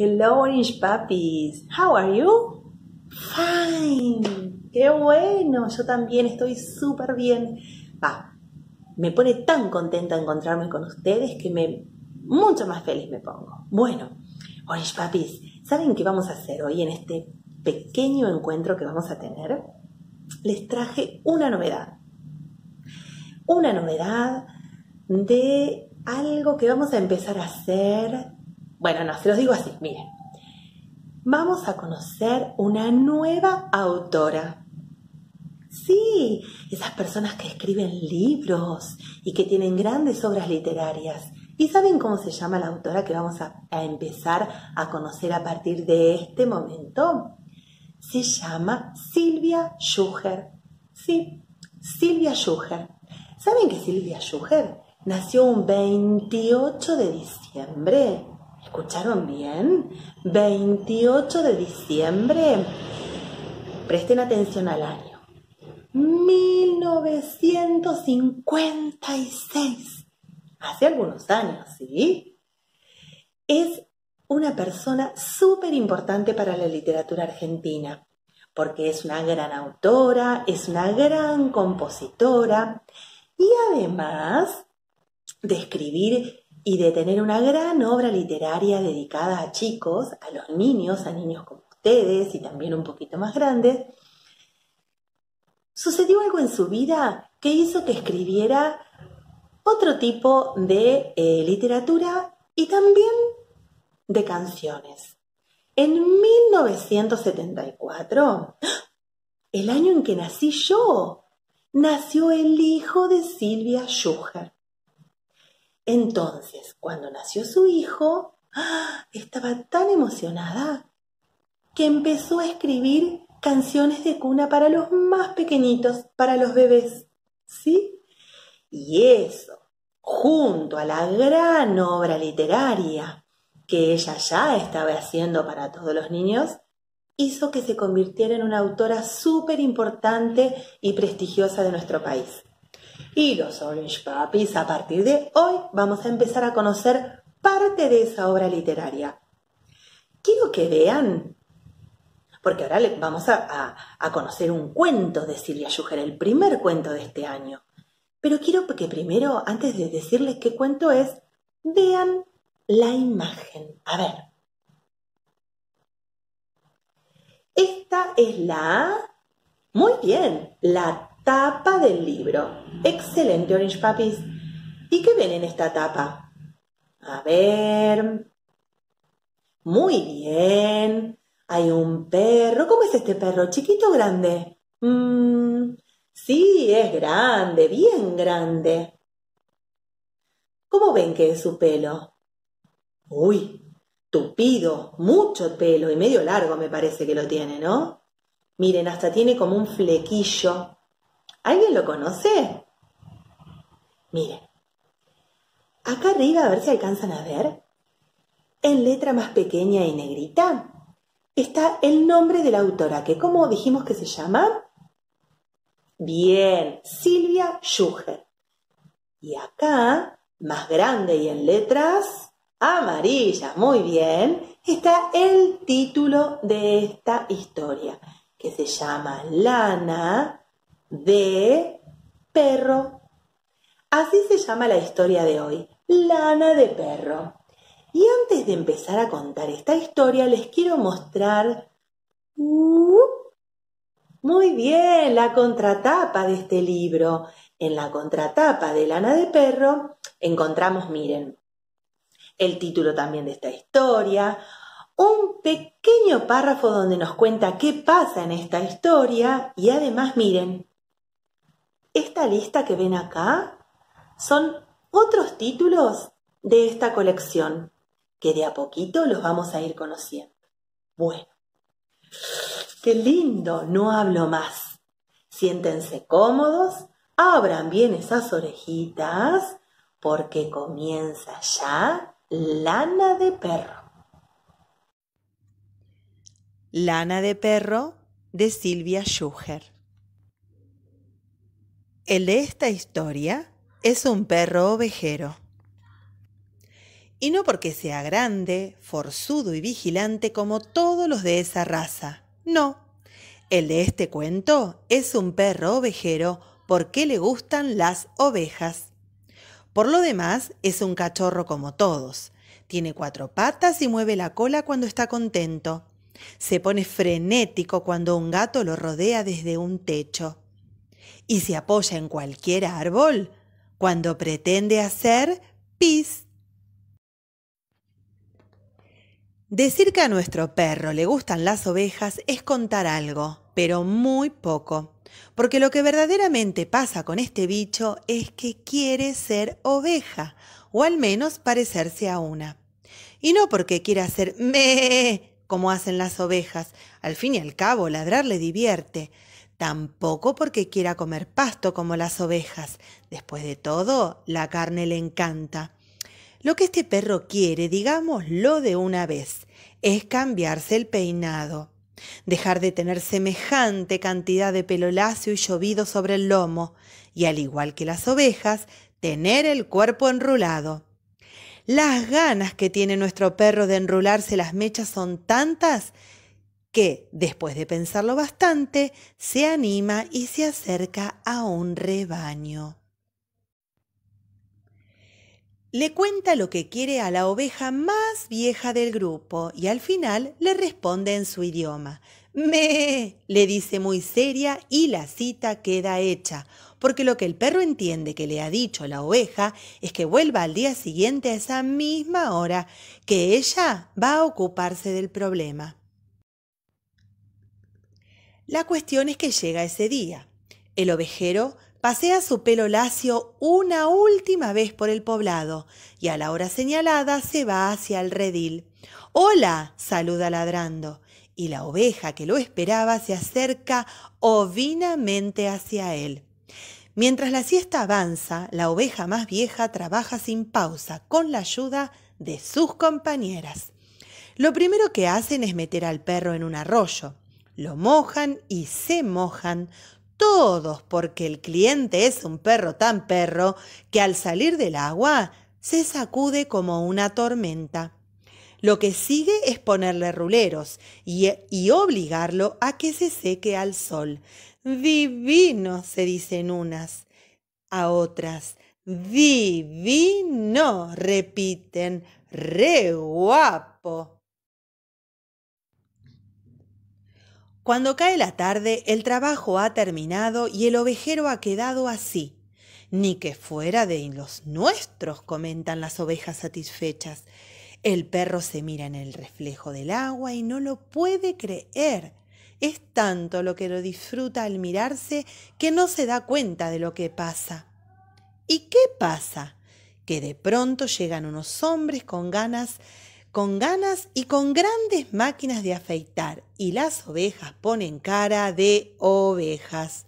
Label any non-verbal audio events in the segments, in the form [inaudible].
Hello, Orange Puppies. How are you? Fine. Qué bueno. Yo también estoy súper bien. Va. Me pone tan contenta encontrarme con ustedes que me mucho más feliz me pongo. Bueno, Orange Puppies, ¿saben qué vamos a hacer hoy en este pequeño encuentro que vamos a tener? Les traje una novedad. Una novedad de algo que vamos a empezar a hacer bueno, no, se los digo así, miren. Vamos a conocer una nueva autora. Sí, esas personas que escriben libros y que tienen grandes obras literarias. ¿Y saben cómo se llama la autora que vamos a, empezar a conocer a partir de este momento? Se llama Silvia Schuher. Sí, Silvia Schuher. ¿Saben que Silvia Schuher nació un 28 de diciembre ¿Escucharon bien? 28 de diciembre. Presten atención al año. 1956. Hace algunos años, ¿sí? Es una persona súper importante para la literatura argentina, porque es una gran autora, es una gran compositora y además de escribir y de tener una gran obra literaria dedicada a chicos, a los niños, a niños como ustedes y también un poquito más grandes, sucedió algo en su vida que hizo que escribiera otro tipo de eh, literatura y también de canciones. En 1974, el año en que nací yo, nació el hijo de Silvia Schuher. Entonces, cuando nació su hijo, ¡ah! estaba tan emocionada que empezó a escribir canciones de cuna para los más pequeñitos, para los bebés. ¿Sí? Y eso, junto a la gran obra literaria que ella ya estaba haciendo para todos los niños, hizo que se convirtiera en una autora súper importante y prestigiosa de nuestro país. Y los Orange Puppies, a partir de hoy, vamos a empezar a conocer parte de esa obra literaria. Quiero que vean, porque ahora vamos a, conocer un cuento de Silvia Schuher, el primer cuento de este año. Pero quiero que primero, antes de decirles qué cuento es, vean la imagen. A ver. Esta es la... Muy bien, la tapa del libro. Excelente, Orange Puppies. ¿Y qué ven en esta tapa? A ver. Muy bien. Hay un perro. ¿Cómo es este perro? ¿Chiquito o grande? Mm, sí, es grande, bien grande. ¿Cómo ven que es su pelo? Uy, tupido, mucho pelo y medio largo me parece que lo tiene, ¿no? Miren, hasta tiene como un flequillo ¿Alguien lo conoce? Miren, acá arriba, a ver si alcanzan a ver, en letra más pequeña y negrita, está el nombre de la autora, que como dijimos que se llama, bien, Silvia Schuger. Y acá, más grande y en letras amarillas, muy bien, está el título de esta historia, que se llama Lana de perro. Así se llama la historia de hoy, lana de perro. Y antes de empezar a contar esta historia, les quiero mostrar... Uh, muy bien, la contratapa de este libro. En la contratapa de Lana de Perro encontramos, miren, el título también de esta historia, un pequeño párrafo donde nos cuenta qué pasa en esta historia y además, miren, lista que ven acá son otros títulos de esta colección, que de a poquito los vamos a ir conociendo. Bueno, qué lindo, no hablo más. Siéntense cómodos, abran bien esas orejitas, porque comienza ya lana de perro. Lana de perro de Silvia Schuher. El de esta historia es un perro ovejero. Y no porque sea grande, forzudo y vigilante como todos los de esa raza. No. El de este cuento es un perro ovejero porque le gustan las ovejas. Por lo demás, es un cachorro como todos. Tiene cuatro patas y mueve la cola cuando está contento. Se pone frenético cuando un gato lo rodea desde un techo y se apoya en cualquier árbol cuando pretende hacer pis. Decir que a nuestro perro le gustan las ovejas es contar algo, pero muy poco, porque lo que verdaderamente pasa con este bicho es que quiere ser oveja, o al menos parecerse a una. Y no porque quiera hacer me como hacen las ovejas, al fin y al cabo ladrar le divierte, tampoco porque quiera comer pasto como las ovejas. Después de todo, la carne le encanta. Lo que este perro quiere, digámoslo de una vez, es cambiarse el peinado, dejar de tener semejante cantidad de pelo lacio y llovido sobre el lomo, y al igual que las ovejas, tener el cuerpo enrulado. Las ganas que tiene nuestro perro de enrularse las mechas son tantas que, después de pensarlo bastante, se anima y se acerca a un rebaño. Le cuenta lo que quiere a la oveja más vieja del grupo y al final le responde en su idioma. Me, le dice muy seria y la cita queda hecha, porque lo que el perro entiende que le ha dicho la oveja es que vuelva al día siguiente a esa misma hora, que ella va a ocuparse del problema. La cuestión es que llega ese día. El ovejero pasea su pelo lacio una última vez por el poblado y a la hora señalada se va hacia el redil. Hola, saluda ladrando, y la oveja que lo esperaba se acerca ovinamente hacia él. Mientras la siesta avanza, la oveja más vieja trabaja sin pausa con la ayuda de sus compañeras. Lo primero que hacen es meter al perro en un arroyo lo mojan y se mojan todos porque el cliente es un perro tan perro que al salir del agua se sacude como una tormenta. Lo que sigue es ponerle ruleros y, obligarlo a que se seque al sol. Divino, se dicen unas a otras. Divino, repiten. Re guapo. Cuando cae la tarde, el trabajo ha terminado y el ovejero ha quedado así. Ni que fuera de los nuestros, comentan las ovejas satisfechas. El perro se mira en el reflejo del agua y no lo puede creer. Es tanto lo que lo disfruta al mirarse que no se da cuenta de lo que pasa. ¿Y qué pasa? Que de pronto llegan unos hombres con ganas con ganas y con grandes máquinas de afeitar, y las ovejas ponen cara de ovejas.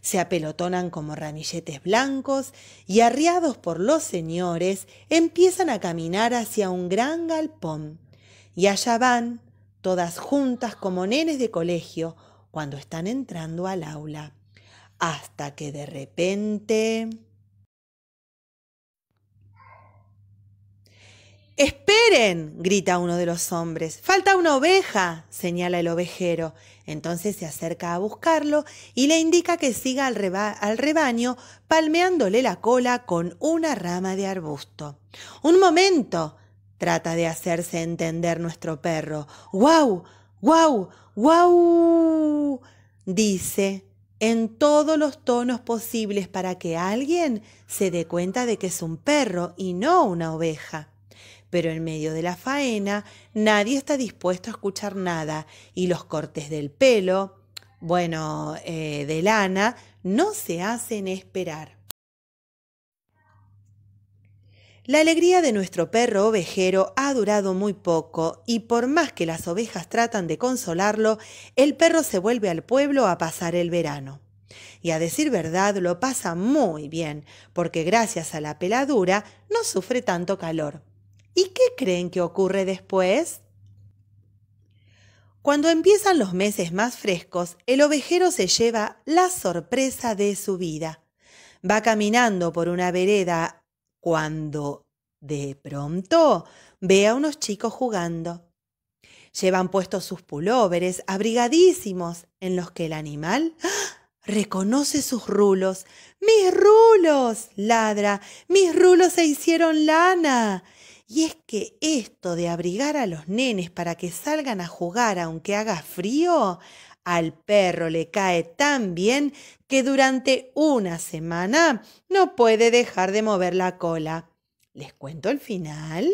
Se apelotonan como ramilletes blancos y arriados por los señores empiezan a caminar hacia un gran galpón. Y allá van, todas juntas como nenes de colegio, cuando están entrando al aula. Hasta que de repente... Esperen, grita uno de los hombres. Falta una oveja, señala el ovejero. Entonces se acerca a buscarlo y le indica que siga al, rebaño palmeándole la cola con una rama de arbusto. Un momento, trata de hacerse entender nuestro perro. ¡Guau! ¡Guau! ¡Guau! dice en todos los tonos posibles para que alguien se dé cuenta de que es un perro y no una oveja pero en medio de la faena nadie está dispuesto a escuchar nada y los cortes del pelo, bueno, eh, de lana, no se hacen esperar. La alegría de nuestro perro ovejero ha durado muy poco y por más que las ovejas tratan de consolarlo, el perro se vuelve al pueblo a pasar el verano. Y a decir verdad, lo pasa muy bien, porque gracias a la peladura no sufre tanto calor. ¿Y qué creen que ocurre después? Cuando empiezan los meses más frescos, el ovejero se lleva la sorpresa de su vida. Va caminando por una vereda cuando, de pronto, ve a unos chicos jugando. Llevan puestos sus pulóveres abrigadísimos, en los que el animal ¡ah! reconoce sus rulos. ¡Mis rulos! ladra. ¡Mis rulos se hicieron lana! Y es que esto de abrigar a los nenes para que salgan a jugar aunque haga frío, al perro le cae tan bien que durante una semana no puede dejar de mover la cola. ¿Les cuento el final?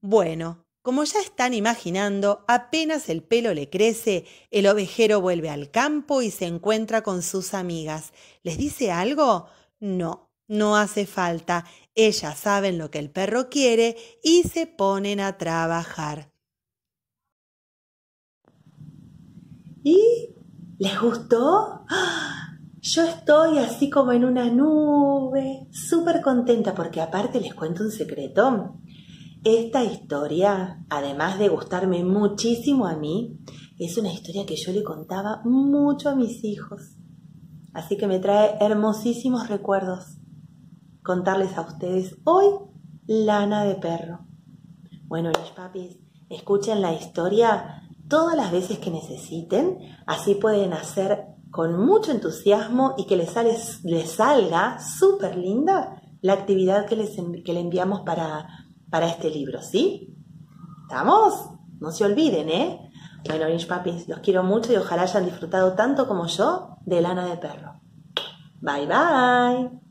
Bueno, como ya están imaginando, apenas el pelo le crece, el ovejero vuelve al campo y se encuentra con sus amigas. ¿Les dice algo? No, no hace falta. Ellas saben lo que el perro quiere y se ponen a trabajar. ¿Y? ¿Les gustó? [gasps] Yo estoy así como en una nube, súper contenta porque aparte les cuento un secreto. Esta historia, además de gustarme muchísimo a mí, es una historia que yo le contaba mucho a mis hijos. Así que me trae hermosísimos recuerdos contarles a ustedes hoy lana de perro. Bueno, los papis, escuchen la historia todas las veces que necesiten, así pueden hacer con mucho entusiasmo y que les, salga súper linda la actividad que, les, le enviamos para, este libro, ¿sí? ¿Estamos? No se olviden, ¿eh? Bueno, Orange Papis, los quiero mucho y ojalá hayan disfrutado tanto como yo de lana de perro. Bye bye.